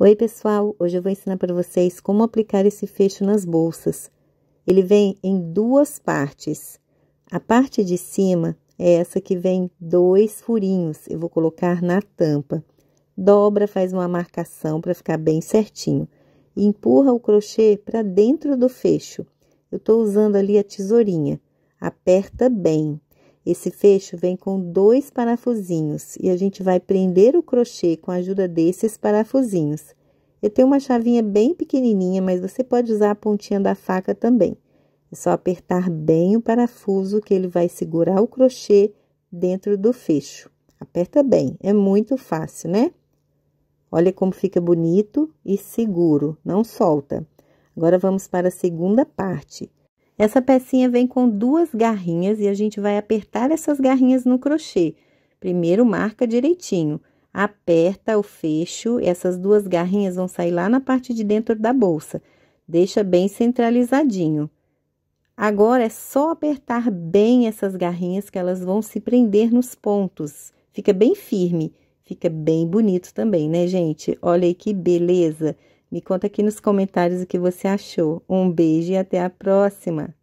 Oi, pessoal! Hoje eu vou ensinar para vocês como aplicar esse fecho nas bolsas. Ele vem em duas partes. A parte de cima é essa que vem dois furinhos, eu vou colocar na tampa. Dobra, faz uma marcação para ficar bem certinho. E empurra o crochê para dentro do fecho. Eu estou usando ali a tesourinha. Aperta bem. Esse fecho vem com dois parafusinhos e a gente vai prender o crochê com a ajuda desses parafusinhos. Eu tenho uma chavinha bem pequenininha, mas você pode usar a pontinha da faca também. É só apertar bem o parafuso que ele vai segurar o crochê dentro do fecho. Aperta bem, é muito fácil, né? Olha como fica bonito e seguro, não solta. Agora vamos para a segunda parte. Essa pecinha vem com duas garrinhas e a gente vai apertar essas garrinhas no crochê. Primeiro marca direitinho, aperta o fecho, essas duas garrinhas vão sair lá na parte de dentro da bolsa. Deixa bem centralizadinho. Agora é só apertar bem essas garrinhas que elas vão se prender nos pontos. Fica bem firme, fica bem bonito também, né, gente? Olha aí que beleza! Me conta aqui nos comentários o que você achou. Um beijo e até a próxima!